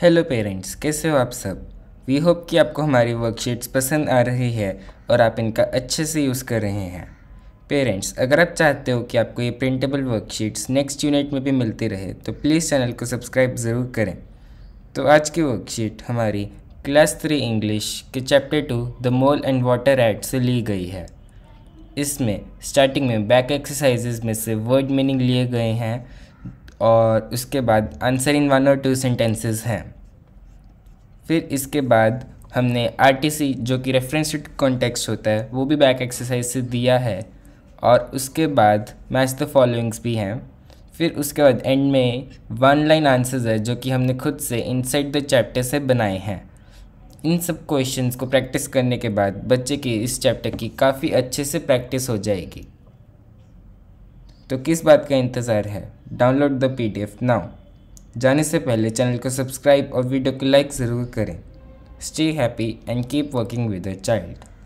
hello parents कैसे हो आप सब वी होप कि आपको हमारी वर्कशीट्स पसंद आ रही है और आप इनका अच्छे से यूज़ कर रहे हैं पेरेंट्स अगर आप चाहते हो कि आपको ये प्रिंटेबल वर्कशीट्स नेक्स्ट यूनिट में भी मिलती रहे तो प्लीज़ चैनल को सब्सक्राइब ज़रूर करें तो आज की वर्कशीट हमारी क्लास थ्री इंग्लिश के chapter two the mole and water एड से ली गई है इसमें स्टार्टिंग में बैक एक्सरसाइजेज में से वर्ड मीनिंग लिए गए हैं और उसके बाद आंसर इन वन और टू सेंटेंसेस हैं फिर इसके बाद हमने आरटीसी जो कि रेफरेंस टू कॉन्टेक्स्ट होता है वो भी बैक एक्सरसाइज से दिया है और उसके बाद मैच द फॉलोइंग्स भी हैं फिर उसके बाद एंड में वन लाइन आंसर्स है जो कि हमने खुद से इनसाइड द चैप्टर से बनाए हैं इन सब क्वेश्चंस को प्रैक्टिस करने के बाद बच्चे की इस चैप्टर की काफ़ी अच्छे से प्रैक्टिस हो जाएगी तो किस बात का इंतज़ार है download the P D F now जाने से पहले चैनल को सब्सक्राइब और वीडियो को लाइक ज़रूर करें stay happy and keep working with a child